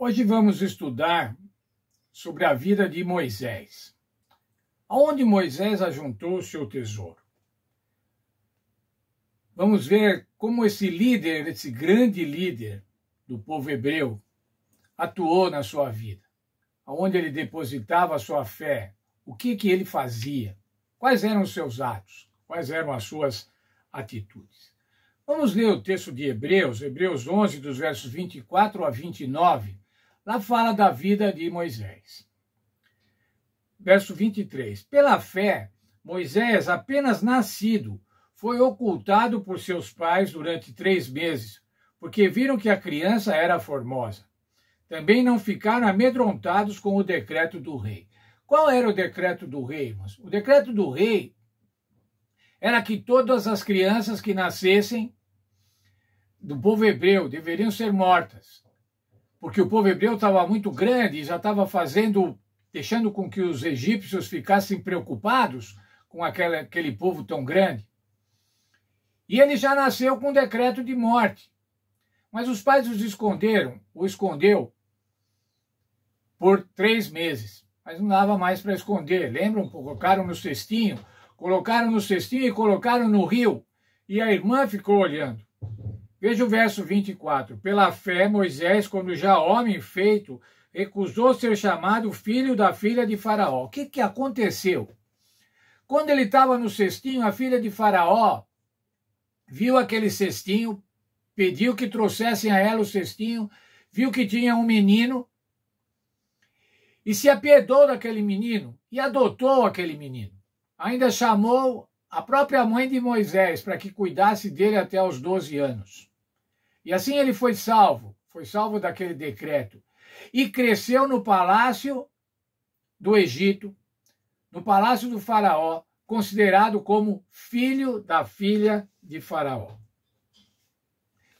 Hoje vamos estudar sobre a vida de Moisés. Aonde Moisés ajuntou seu tesouro? Vamos ver como esse líder, esse grande líder do povo hebreu, atuou na sua vida. Aonde ele depositava a sua fé, o que que ele fazia? Quais eram os seus atos? Quais eram as suas atitudes? Vamos ler o texto de Hebreus, Hebreus 11, dos versos 24 a 29 Lá fala da vida de Moisés. Verso 23. Pela fé, Moisés, apenas nascido, foi ocultado por seus pais durante três meses, porque viram que a criança era formosa. Também não ficaram amedrontados com o decreto do rei. Qual era o decreto do rei, irmãos? O decreto do rei era que todas as crianças que nascessem do povo hebreu deveriam ser mortas porque o povo hebreu estava muito grande e já estava fazendo, deixando com que os egípcios ficassem preocupados com aquele, aquele povo tão grande. E ele já nasceu com um decreto de morte. Mas os pais os esconderam, o escondeu por três meses. Mas não dava mais para esconder. Lembram? Colocaram no cestinho, colocaram no cestinho e colocaram no rio. E a irmã ficou olhando. Veja o verso 24. Pela fé, Moisés, quando já homem feito, recusou ser chamado filho da filha de Faraó. O que, que aconteceu? Quando ele estava no cestinho, a filha de Faraó viu aquele cestinho, pediu que trouxessem a ela o cestinho, viu que tinha um menino e se apiedou daquele menino e adotou aquele menino. Ainda chamou a própria mãe de Moisés para que cuidasse dele até os 12 anos. E assim ele foi salvo, foi salvo daquele decreto. E cresceu no palácio do Egito, no palácio do Faraó, considerado como filho da filha de Faraó.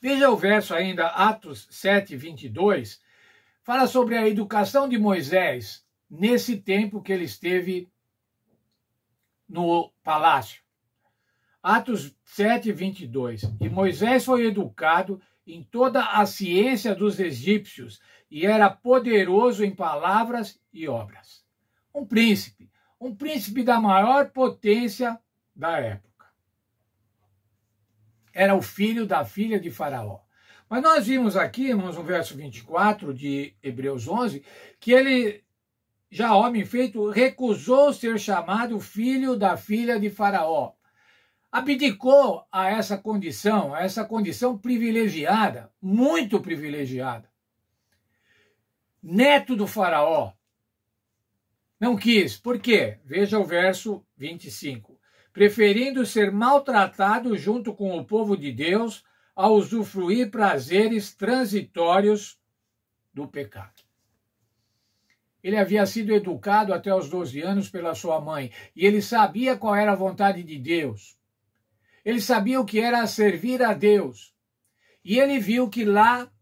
Veja o verso ainda, Atos 7, 22, fala sobre a educação de Moisés nesse tempo que ele esteve no palácio. Atos 7, 22. E Moisés foi educado em toda a ciência dos egípcios e era poderoso em palavras e obras. Um príncipe, um príncipe da maior potência da época. Era o filho da filha de Faraó. Mas nós vimos aqui, irmãos, no verso 24 de Hebreus 11, que ele, já homem feito, recusou ser chamado filho da filha de Faraó abdicou a essa condição, a essa condição privilegiada, muito privilegiada. Neto do faraó. Não quis. Por quê? Veja o verso 25. Preferindo ser maltratado junto com o povo de Deus a usufruir prazeres transitórios do pecado. Ele havia sido educado até os 12 anos pela sua mãe e ele sabia qual era a vontade de Deus. Ele sabia o que era servir a Deus. E ele viu que lá,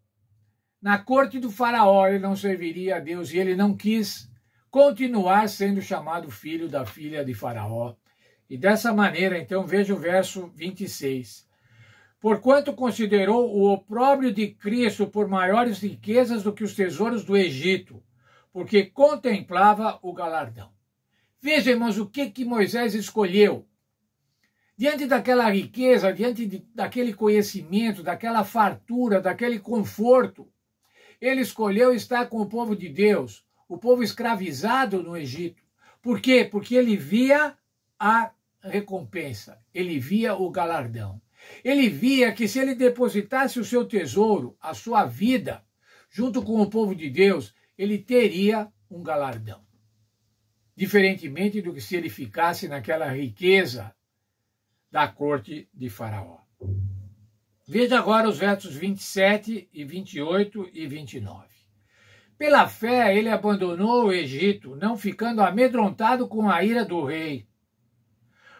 na corte do Faraó, ele não serviria a Deus e ele não quis continuar sendo chamado filho da filha de Faraó. E dessa maneira, então, veja o verso 26. Porquanto considerou o opróbrio de Cristo por maiores riquezas do que os tesouros do Egito, porque contemplava o galardão. Veja, irmãos, o que, que Moisés escolheu diante daquela riqueza, diante de, daquele conhecimento, daquela fartura, daquele conforto, ele escolheu estar com o povo de Deus, o povo escravizado no Egito. Por quê? Porque ele via a recompensa, ele via o galardão. Ele via que se ele depositasse o seu tesouro, a sua vida, junto com o povo de Deus, ele teria um galardão. Diferentemente do que se ele ficasse naquela riqueza, da corte de Faraó. Veja agora os versos 27 e 28 e 29. Pela fé, ele abandonou o Egito, não ficando amedrontado com a ira do rei.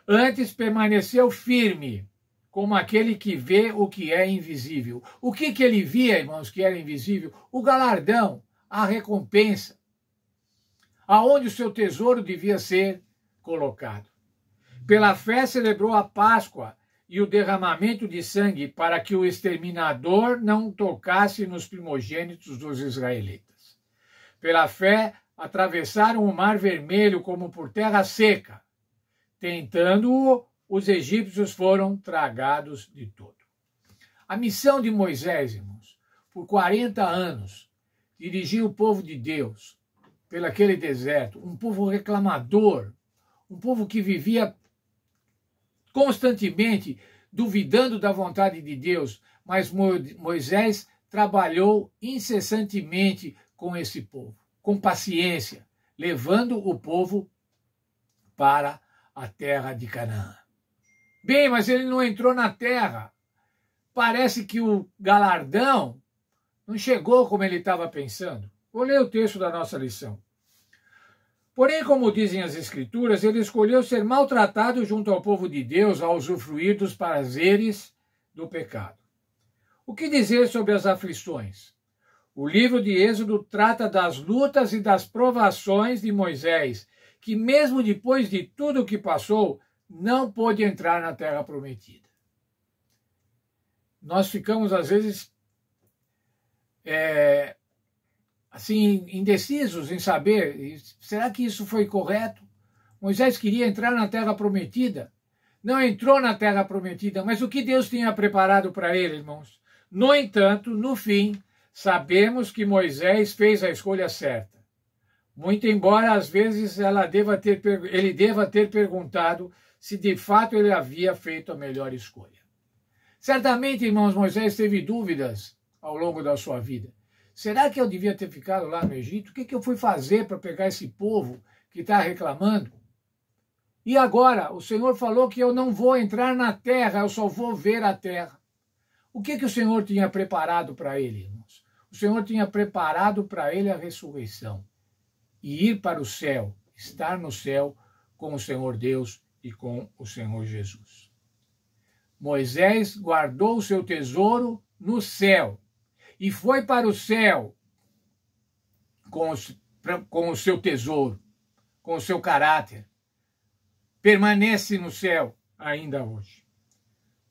Antes permaneceu firme, como aquele que vê o que é invisível. O que, que ele via, irmãos, que era invisível? O galardão, a recompensa, aonde o seu tesouro devia ser colocado. Pela fé celebrou a Páscoa e o derramamento de sangue para que o exterminador não tocasse nos primogênitos dos israelitas. Pela fé atravessaram o Mar Vermelho como por terra seca. Tentando-o, os egípcios foram tragados de todo. A missão de Moisés, irmãos, por 40 anos, dirigiu o povo de Deus pelaquele deserto, um povo reclamador, um povo que vivia constantemente duvidando da vontade de Deus, mas Moisés trabalhou incessantemente com esse povo, com paciência, levando o povo para a terra de Canaã. Bem, mas ele não entrou na terra. Parece que o galardão não chegou como ele estava pensando. Vou ler o texto da nossa lição. Porém, como dizem as Escrituras, ele escolheu ser maltratado junto ao povo de Deus ao usufruir dos prazeres do pecado. O que dizer sobre as aflições? O livro de Êxodo trata das lutas e das provações de Moisés, que, mesmo depois de tudo o que passou, não pôde entrar na terra prometida. Nós ficamos, às vezes, é, assim, indecisos em saber: será que isso foi correto? Moisés queria entrar na terra prometida. Não entrou na terra prometida, mas o que Deus tinha preparado para ele, irmãos? No entanto, no fim, sabemos que Moisés fez a escolha certa. Muito embora às vezes deva ter, ele deva ter perguntado se de fato ele havia feito a melhor escolha. Certamente, irmãos, Moisés teve dúvidas ao longo da sua vida. Será que eu devia ter ficado lá no Egito? O que, que eu fui fazer para pegar esse povo que está reclamando? E agora, o Senhor falou que eu não vou entrar na terra, eu só vou ver a terra. O que, que o Senhor tinha preparado para ele, irmãos? O Senhor tinha preparado para ele a ressurreição e ir para o céu, estar no céu com o Senhor Deus e com o Senhor Jesus. Moisés guardou o seu tesouro no céu, e foi para o céu com, os, com o seu tesouro, com o seu caráter. Permanece no céu ainda hoje.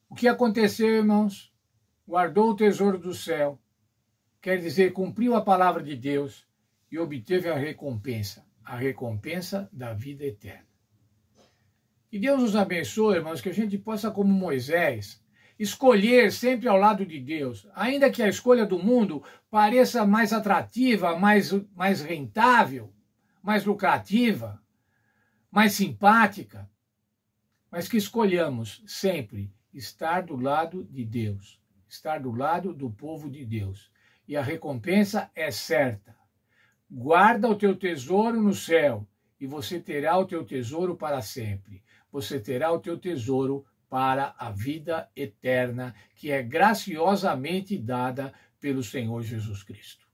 O que aconteceu, irmãos? Guardou o tesouro do céu, quer dizer, cumpriu a palavra de Deus e obteve a recompensa, a recompensa da vida eterna. Que Deus nos abençoe, irmãos, que a gente possa, como Moisés, escolher sempre ao lado de Deus, ainda que a escolha do mundo pareça mais atrativa, mais, mais rentável, mais lucrativa, mais simpática, mas que escolhamos sempre estar do lado de Deus, estar do lado do povo de Deus. E a recompensa é certa. Guarda o teu tesouro no céu e você terá o teu tesouro para sempre. Você terá o teu tesouro para a vida eterna que é graciosamente dada pelo Senhor Jesus Cristo.